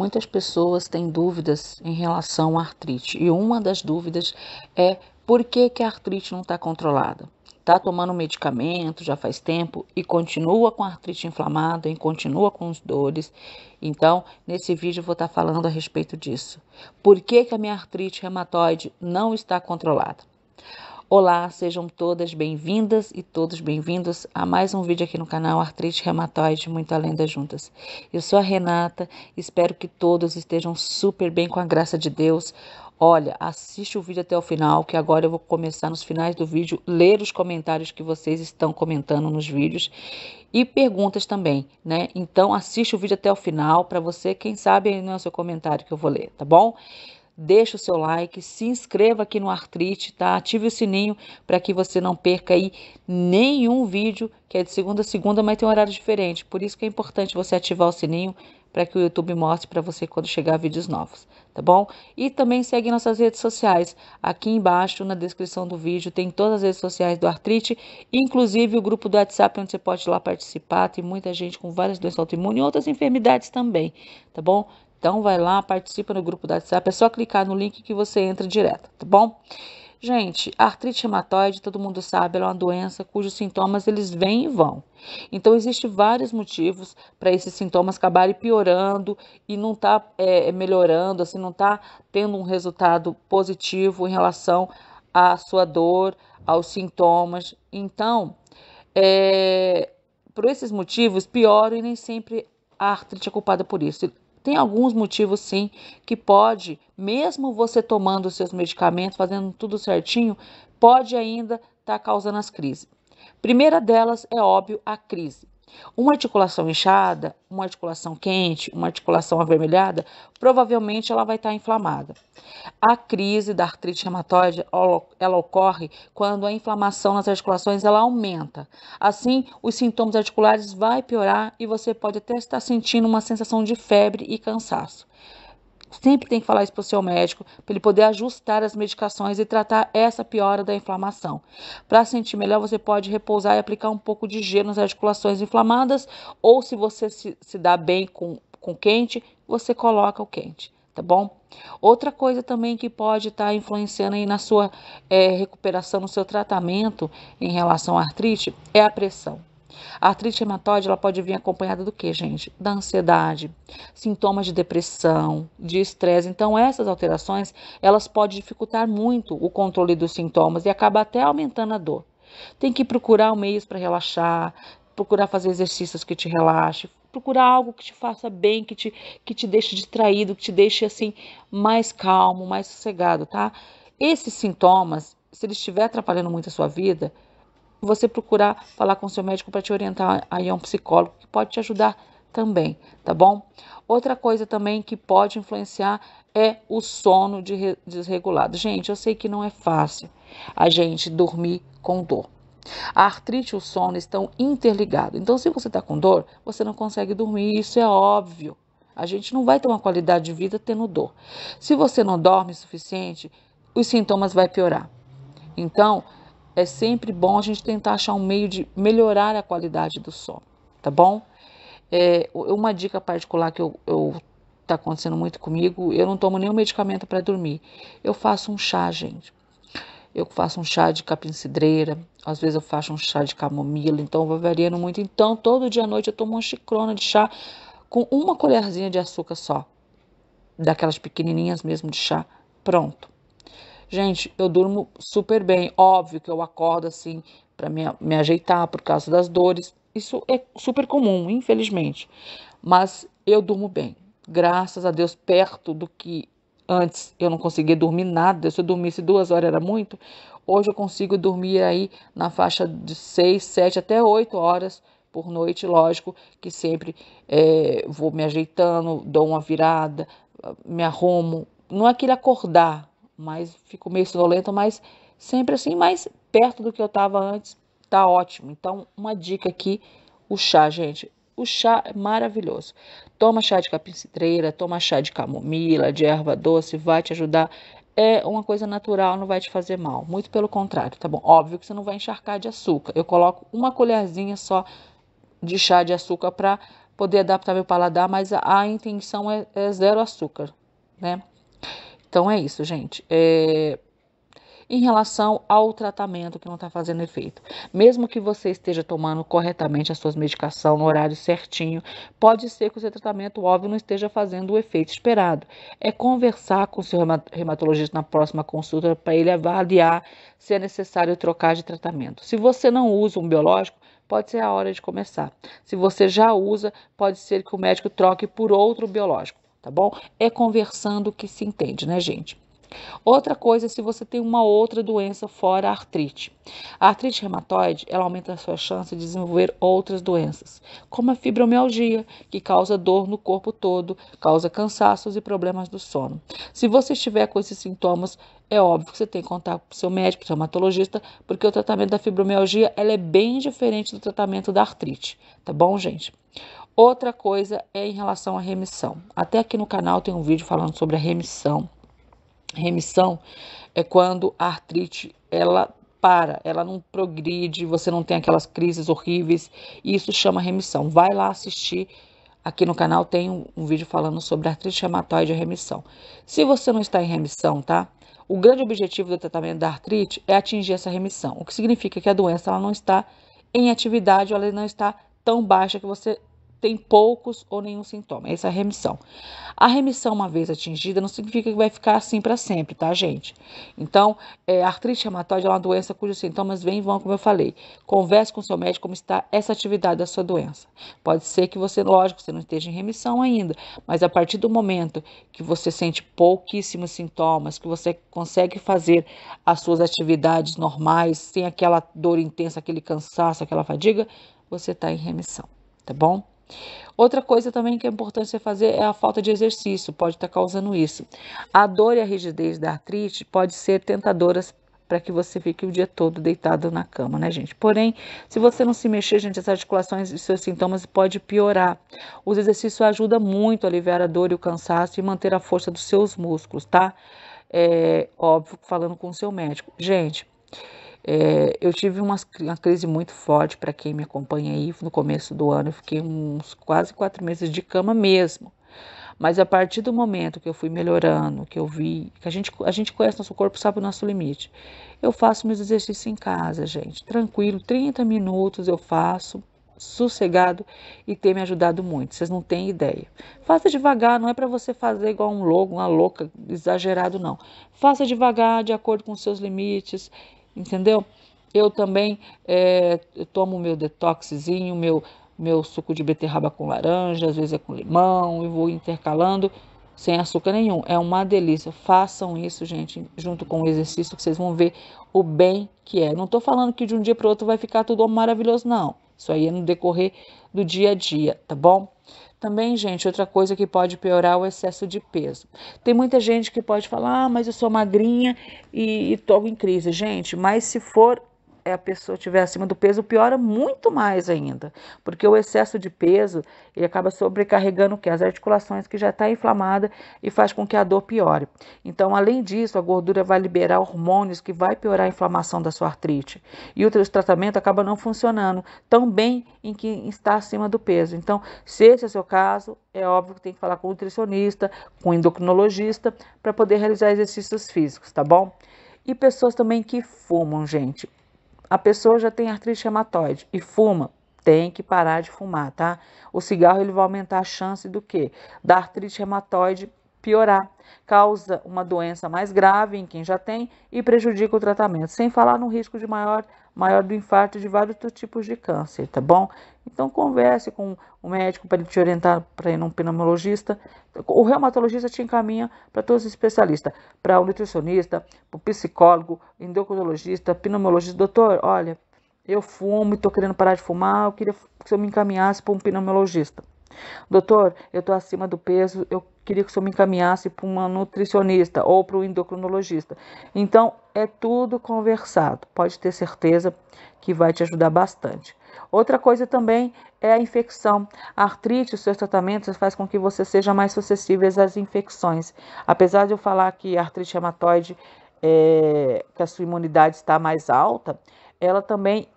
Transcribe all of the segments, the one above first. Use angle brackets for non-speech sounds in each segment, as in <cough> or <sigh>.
Muitas pessoas têm dúvidas em relação à artrite e uma das dúvidas é por que, que a artrite não está controlada? Está tomando medicamento já faz tempo e continua com a artrite inflamada e continua com as dores. Então, nesse vídeo eu vou estar tá falando a respeito disso. Por que, que a minha artrite reumatoide não está controlada? Olá, sejam todas bem-vindas e todos bem-vindos a mais um vídeo aqui no canal Artrite Reumatoide Muito Além das Juntas. Eu sou a Renata, espero que todos estejam super bem com a graça de Deus. Olha, assiste o vídeo até o final, que agora eu vou começar nos finais do vídeo, ler os comentários que vocês estão comentando nos vídeos e perguntas também, né? Então assiste o vídeo até o final para você, quem sabe aí não é o seu comentário que eu vou ler, tá bom? deixe o seu like, se inscreva aqui no Artrite, tá? Ative o sininho para que você não perca aí nenhum vídeo, que é de segunda a segunda, mas tem um horário diferente. Por isso que é importante você ativar o sininho para que o YouTube mostre para você quando chegar vídeos novos, tá bom? E também segue nossas redes sociais. Aqui embaixo na descrição do vídeo tem todas as redes sociais do Artrite, inclusive o grupo do WhatsApp onde você pode ir lá participar. Tem muita gente com várias doenças autoimunes e outras enfermidades também, tá bom? Então vai lá, participa no grupo do WhatsApp, é só clicar no link que você entra direto, tá bom? Gente, artrite reumatoide, todo mundo sabe, ela é uma doença cujos sintomas eles vêm e vão. Então, existe vários motivos para esses sintomas acabarem piorando e não tá é, é, melhorando, assim, não tá tendo um resultado positivo em relação à sua dor, aos sintomas. Então, é, por esses motivos, pioram e nem sempre a artrite é culpada por isso. Tem alguns motivos sim que pode, mesmo você tomando os seus medicamentos, fazendo tudo certinho, pode ainda estar tá causando as crises. Primeira delas é óbvio a crise. Uma articulação inchada, uma articulação quente, uma articulação avermelhada, provavelmente ela vai estar tá inflamada. A crise da artrite reumatoide, ela ocorre quando a inflamação nas articulações ela aumenta. Assim, os sintomas articulares vai piorar e você pode até estar sentindo uma sensação de febre e cansaço. Sempre tem que falar isso para o seu médico, para ele poder ajustar as medicações e tratar essa piora da inflamação. Para sentir melhor, você pode repousar e aplicar um pouco de gelo nas articulações inflamadas, ou se você se, se dá bem com, com quente, você coloca o quente tá bom? Outra coisa também que pode estar tá influenciando aí na sua é, recuperação, no seu tratamento em relação à artrite, é a pressão. A artrite hematóide ela pode vir acompanhada do que, gente? Da ansiedade, sintomas de depressão, de estresse. Então, essas alterações elas podem dificultar muito o controle dos sintomas e acaba até aumentando a dor. Tem que procurar meios para relaxar, procurar fazer exercícios que te relaxe, procurar algo que te faça bem, que te, que te deixe distraído, que te deixe assim mais calmo, mais sossegado, tá? Esses sintomas, se ele estiver atrapalhando muito a sua vida, você procurar falar com seu médico para te orientar aí a um psicólogo que pode te ajudar também, tá bom? Outra coisa também que pode influenciar é o sono desregulado. Gente, eu sei que não é fácil a gente dormir com dor. A artrite e o sono estão interligados. Então, se você está com dor, você não consegue dormir, isso é óbvio. A gente não vai ter uma qualidade de vida tendo dor. Se você não dorme o suficiente, os sintomas vão piorar. Então, é sempre bom a gente tentar achar um meio de melhorar a qualidade do sono, tá bom? É, uma dica particular que eu, eu tá acontecendo muito comigo, eu não tomo nenhum medicamento para dormir. Eu faço um chá, gente. Eu faço um chá de capim-cidreira, às vezes eu faço um chá de camomila, então vai variando muito. Então, todo dia à noite eu tomo uma chicrona de chá com uma colherzinha de açúcar só, daquelas pequenininhas mesmo de chá, pronto. Gente, eu durmo super bem. Óbvio que eu acordo assim para me, me ajeitar por causa das dores. Isso é super comum, infelizmente. Mas eu durmo bem. Graças a Deus, perto do que antes eu não conseguia dormir nada. Se eu dormisse duas horas era muito. Hoje eu consigo dormir aí na faixa de seis, sete até oito horas por noite. Lógico que sempre é, vou me ajeitando, dou uma virada, me arrumo. Não é aquele acordar mas fico meio sonolenta, mas sempre assim, mais perto do que eu estava antes, tá ótimo. Então, uma dica aqui, o chá, gente. O chá é maravilhoso. Toma chá de capim-cidreira, toma chá de camomila, de erva doce, vai te ajudar. É uma coisa natural, não vai te fazer mal. Muito pelo contrário, tá bom? Óbvio que você não vai encharcar de açúcar. Eu coloco uma colherzinha só de chá de açúcar para poder adaptar meu paladar, mas a, a intenção é, é zero açúcar, né? Então é isso, gente. É... Em relação ao tratamento que não está fazendo efeito, mesmo que você esteja tomando corretamente as suas medicações no horário certinho, pode ser que o seu tratamento óbvio não esteja fazendo o efeito esperado. É conversar com o seu reumatologista na próxima consulta para ele avaliar se é necessário trocar de tratamento. Se você não usa um biológico, pode ser a hora de começar. Se você já usa, pode ser que o médico troque por outro biológico tá bom? É conversando que se entende, né, gente? Outra coisa é se você tem uma outra doença fora a artrite. A artrite reumatoide, ela aumenta a sua chance de desenvolver outras doenças, como a fibromialgia, que causa dor no corpo todo, causa cansaços e problemas do sono. Se você estiver com esses sintomas, é óbvio que você tem que contar com o seu médico, seu hematologista, porque o tratamento da fibromialgia ela é bem diferente do tratamento da artrite, tá bom, gente? Outra coisa é em relação à remissão. Até aqui no canal tem um vídeo falando sobre a remissão. Remissão é quando a artrite ela para, ela não progride, você não tem aquelas crises horríveis, isso chama remissão. Vai lá assistir. Aqui no canal tem um, um vídeo falando sobre artrite reumatoide e remissão. Se você não está em remissão, tá? O grande objetivo do tratamento da artrite é atingir essa remissão, o que significa que a doença ela não está em atividade, ela não está tão baixa que você tem poucos ou nenhum sintoma. Essa é a remissão. A remissão, uma vez atingida, não significa que vai ficar assim para sempre, tá, gente? Então, é, artrite reumatoide é uma doença cujos sintomas vêm e vão, como eu falei. Converse com seu médico como está essa atividade da sua doença. Pode ser que você, lógico, você não esteja em remissão ainda, mas a partir do momento que você sente pouquíssimos sintomas, que você consegue fazer as suas atividades normais, sem aquela dor intensa, aquele cansaço, aquela fadiga, você está em remissão, tá bom? Outra coisa também que é importante você fazer é a falta de exercício, pode estar tá causando isso. A dor e a rigidez da artrite pode ser tentadoras para que você fique o dia todo deitado na cama, né, gente? Porém, se você não se mexer, gente, as articulações e seus sintomas pode piorar. Os exercícios ajudam muito a aliviar a dor e o cansaço e manter a força dos seus músculos, tá? É óbvio, falando com o seu médico. Gente, é, eu tive uma, uma crise muito forte, para quem me acompanha aí, no começo do ano eu fiquei uns quase quatro meses de cama mesmo. Mas a partir do momento que eu fui melhorando, que eu vi, que a gente, a gente conhece nosso corpo, sabe o nosso limite. Eu faço meus exercícios em casa, gente, tranquilo, 30 minutos eu faço, sossegado e tem me ajudado muito. Vocês não têm ideia. Faça devagar, não é para você fazer igual um louco, uma louca, exagerado não. Faça devagar, de acordo com seus limites entendeu? Eu também é, eh, eu tomo meu detoxzinho, meu, meu suco de beterraba com laranja, às vezes é com limão, e vou intercalando sem açúcar nenhum. É uma delícia. Façam isso, gente, junto com o exercício, que vocês vão ver o bem que é. Não estou falando que de um dia para o outro vai ficar tudo maravilhoso, não. Isso aí é no decorrer do dia a dia, tá bom? Também, gente, outra coisa que pode piorar é o excesso de peso. Tem muita gente que pode falar, ah, mas eu sou magrinha e estou em crise. Gente, mas se for a pessoa estiver acima do peso, piora muito mais ainda, porque o excesso de peso ele acaba sobrecarregando o que? As articulações que já está inflamada e faz com que a dor piore. Então, além disso, a gordura vai liberar hormônios que vai piorar a inflamação da sua artrite. E o tratamento acaba não funcionando tão bem em quem está acima do peso. Então, se esse é o seu caso, é óbvio que tem que falar com o nutricionista, com o endocrinologista, para poder realizar exercícios físicos, tá bom? E pessoas também que fumam, gente a pessoa já tem artrite reumatoide e fuma, tem que parar de fumar, tá? O cigarro ele vai aumentar a chance do quê? Da artrite reumatoide piorar, causa uma doença mais grave em quem já tem e prejudica o tratamento, sem falar no risco de maior, maior do infarto de vários tipos de câncer, tá bom? Então converse com o médico para ele te orientar para ir num pneumologista. O reumatologista te encaminha para todos os especialistas, para o nutricionista, para o psicólogo, endocrinologista, pneumologista. Doutor, olha, eu fumo e estou querendo parar de fumar, eu queria que você me encaminhasse para um pneumologista. Doutor, eu estou acima do peso, eu queria que o senhor me encaminhasse para uma nutricionista ou para um endocrinologista. Então, é tudo conversado. Pode ter certeza que vai te ajudar bastante. Outra coisa também é a infecção. A artrite, os seus tratamentos faz com que você seja mais suscetível às infecções. Apesar de eu falar que a artrite reumatoide é, que a sua imunidade está mais alta, ela também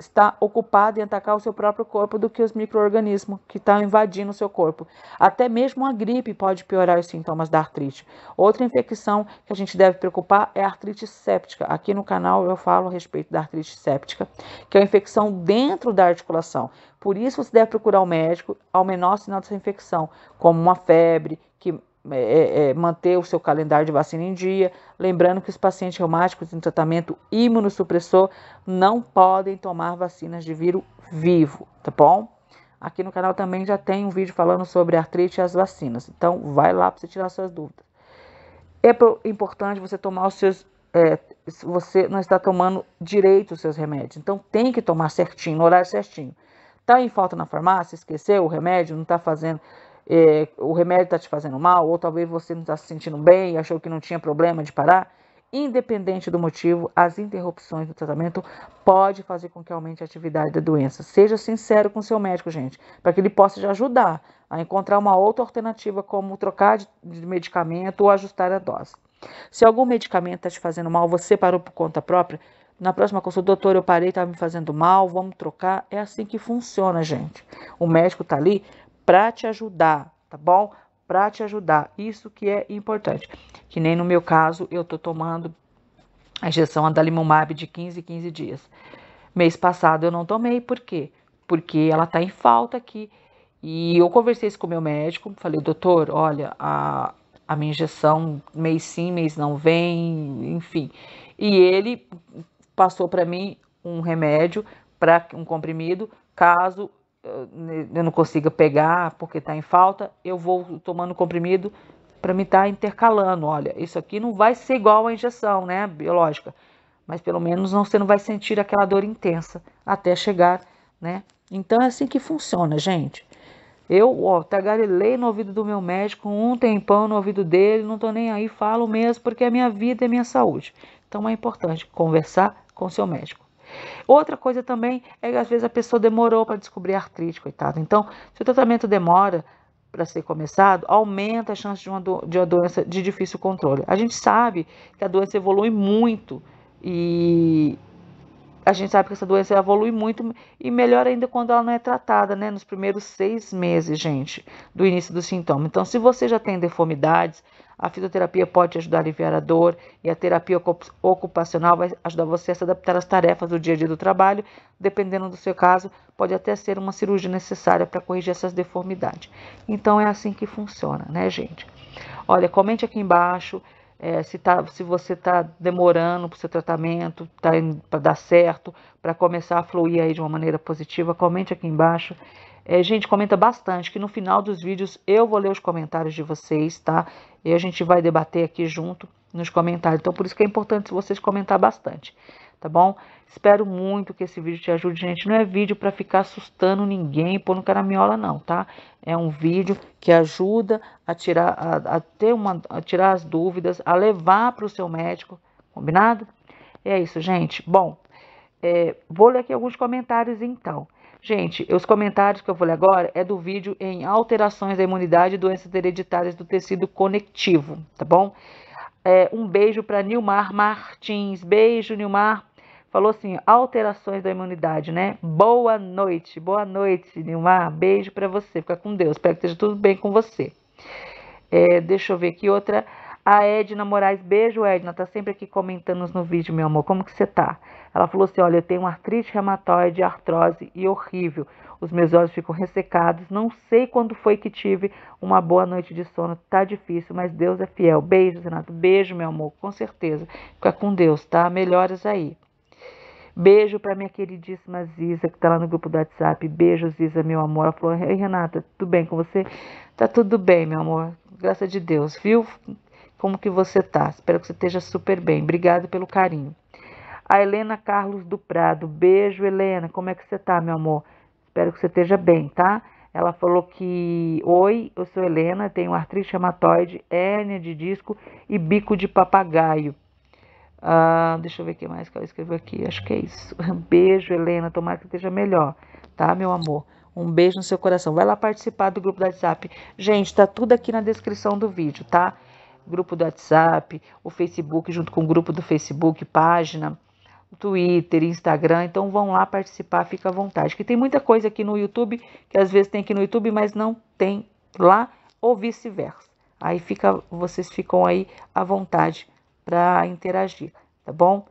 está ocupado em atacar o seu próprio corpo do que os micro-organismos que estão invadindo o seu corpo. Até mesmo a gripe pode piorar os sintomas da artrite. Outra infecção que a gente deve preocupar é a artrite séptica. Aqui no canal eu falo a respeito da artrite séptica, que é uma infecção dentro da articulação. Por isso você deve procurar o um médico ao menor sinal dessa infecção, como uma febre, que é, é, é, manter o seu calendário de vacina em dia. Lembrando que os pacientes reumáticos em tratamento imunossupressor não podem tomar vacinas de vírus vivo, tá bom? Aqui no canal também já tem um vídeo falando sobre artrite e as vacinas. Então, vai lá para você tirar suas dúvidas. É importante você tomar os seus. É, você não está tomando direito os seus remédios. Então, tem que tomar certinho, no horário certinho. Tá em falta na farmácia, esqueceu o remédio, não está fazendo é, o remédio está te fazendo mal, ou talvez você não está se sentindo bem e achou que não tinha problema de parar. Independente do motivo, as interrupções do tratamento pode fazer com que aumente a atividade da doença. Seja sincero com seu médico, gente, para que ele possa te ajudar a encontrar uma outra alternativa, como trocar de medicamento ou ajustar a dose. Se algum medicamento está te fazendo mal, você parou por conta própria, na próxima consulta, doutor, eu parei, estava tá me fazendo mal, vamos trocar. É assim que funciona, gente. O médico está ali para te ajudar, tá bom? Para te ajudar. Isso que é importante. Que nem no meu caso, eu tô tomando a injeção adalimumab de 15 15 dias. Mês passado eu não tomei, por quê? Porque ela tá em falta aqui. E eu conversei isso com o meu médico, falei, doutor, olha, a, a minha injeção mês sim, mês não vem, enfim. E ele passou para mim um remédio, para um comprimido, caso né, eu não consigo pegar porque está em falta, eu vou tomando comprimido para me estar tá intercalando. Olha, isso aqui não vai ser igual à injeção, né, biológica, mas pelo menos não, você não vai sentir aquela dor intensa até chegar, né? Então é assim que funciona, gente. Eu, ó, tagarelei no ouvido do meu médico, um tempão no ouvido dele, não tô nem aí, falo mesmo, porque é minha vida e é minha saúde. Então é importante conversar com seu médico. Outra coisa também é que às vezes a pessoa demorou para descobrir artrite, coitado. Então, se o tratamento demora para ser começado, aumenta a chance de uma, do, de uma doença de difícil controle. A gente sabe que a doença evolui muito e a gente sabe que essa doença evolui muito e melhor ainda quando ela não é tratada, né? Nos primeiros seis meses, gente, do início do sintoma. Então, se você já tem deformidades, a fisioterapia pode ajudar a aliviar a dor e a terapia ocupacional vai ajudar você a se adaptar às tarefas do dia a dia do trabalho. Dependendo do seu caso, pode até ser uma cirurgia necessária para corrigir essas deformidades. Então é assim que funciona, né, gente? Olha, comente aqui embaixo é, se, tá, se você está demorando para o seu tratamento, está para dar certo, para começar a fluir aí de uma maneira positiva. Comente aqui embaixo. É, gente, comenta bastante, que no final dos vídeos eu vou ler os comentários de vocês, tá? E a gente vai debater aqui junto nos comentários. Então, por isso que é importante vocês comentar bastante, tá bom? Espero muito que esse vídeo te ajude, gente. Não é vídeo para ficar assustando ninguém, pôr no caraminhola, não, tá? É um vídeo que ajuda a tirar, a, a ter uma, a tirar as dúvidas, a levar para o seu médico, combinado? É isso, gente. Bom, é, vou ler aqui alguns comentários, então. Gente, os comentários que eu vou ler agora é do vídeo em alterações da imunidade e doenças hereditárias do tecido conectivo, tá bom? É, um beijo para Nilmar Martins. Beijo, Nilmar. Falou assim, alterações da imunidade, né? Boa noite, boa noite, Nilmar. Beijo para você. Fica com Deus. Espero que esteja tudo bem com você. É, deixa eu ver aqui outra. A Edna Moraes, beijo Edna, tá sempre aqui comentando no vídeo, meu amor, como que você tá? Ela falou assim, olha, eu tenho artrite reumatoide, artrose e horrível. Os meus olhos ficam ressecados, não sei quando foi que tive uma boa noite de sono, tá difícil, mas Deus é fiel. Beijo, Renato, beijo, meu amor, com certeza. Fica com Deus, tá? Melhoras aí. Beijo para minha queridíssima Ziza, que tá lá no grupo do WhatsApp. Beijo, Ziza, meu amor. Ela falou, Ei, Renata, tudo bem com você? Tá tudo bem, meu amor. Graças a Deus, viu? Como que você tá? Espero que você esteja super bem. Obrigado pelo carinho. A Helena Carlos do Prado. Beijo, Helena. Como é que você tá, meu amor? Espero que você esteja bem, tá? Ela falou que: Oi, eu sou Helena, tenho artrite reumatoide, hérnia de disco e bico de papagaio. Ah, deixa eu ver o que mais que ela escreveu aqui. Acho que é isso. <laughs> Beijo, Helena. Tomara que esteja melhor, tá, meu amor? Um beijo no seu coração. Vai lá participar do grupo do WhatsApp. Gente, tá tudo aqui na descrição do vídeo, tá? grupo do WhatsApp, o Facebook, junto com o grupo do Facebook, página, Twitter, Instagram. Então vão lá participar, fica à vontade. Que tem muita coisa aqui no YouTube, que às vezes tem aqui no YouTube, mas não tem lá, ou vice-versa. Aí fica, vocês ficam aí à vontade para interagir, tá bom?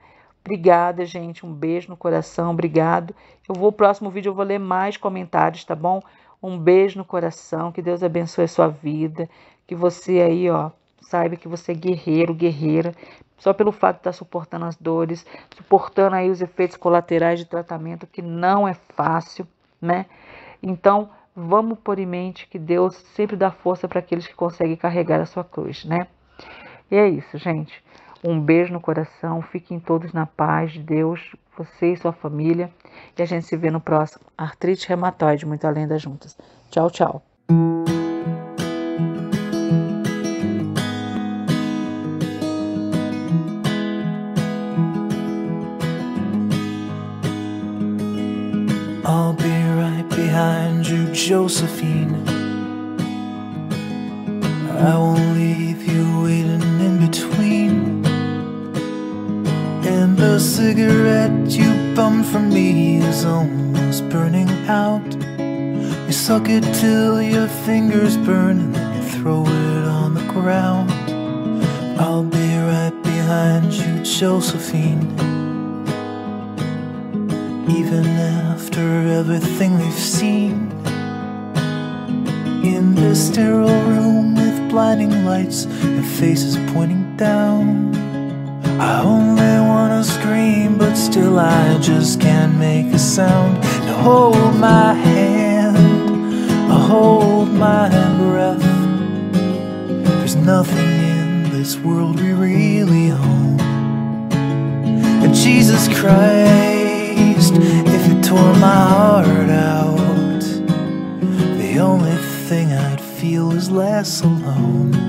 Obrigada, gente. Um beijo no coração. Obrigado. Eu vou, próximo vídeo, eu vou ler mais comentários, tá bom? Um beijo no coração. Que Deus abençoe a sua vida. Que você aí, ó, Saiba que você é guerreiro, guerreira, só pelo fato de estar tá suportando as dores, suportando aí os efeitos colaterais de tratamento, que não é fácil, né? Então, vamos pôr em mente que Deus sempre dá força para aqueles que conseguem carregar a sua cruz, né? E é isso, gente. Um beijo no coração, fiquem todos na paz de Deus, você e sua família. E a gente se vê no próximo Artrite Reumatoide, muito além das juntas. Tchau, tchau. Josephine I won't leave you waiting in between And the cigarette you bummed from me is almost burning out You suck it till your fingers burn and then you throw it on the ground I'll be right behind you, Josephine even after everything we've seen in this sterile room with blinding lights and faces pointing down. I only wanna scream, but still I just can't make a sound. To hold my hand, I hold my breath. There's nothing in this world we really own. And Jesus Christ, if you tore my heart out, the only feel is less alone.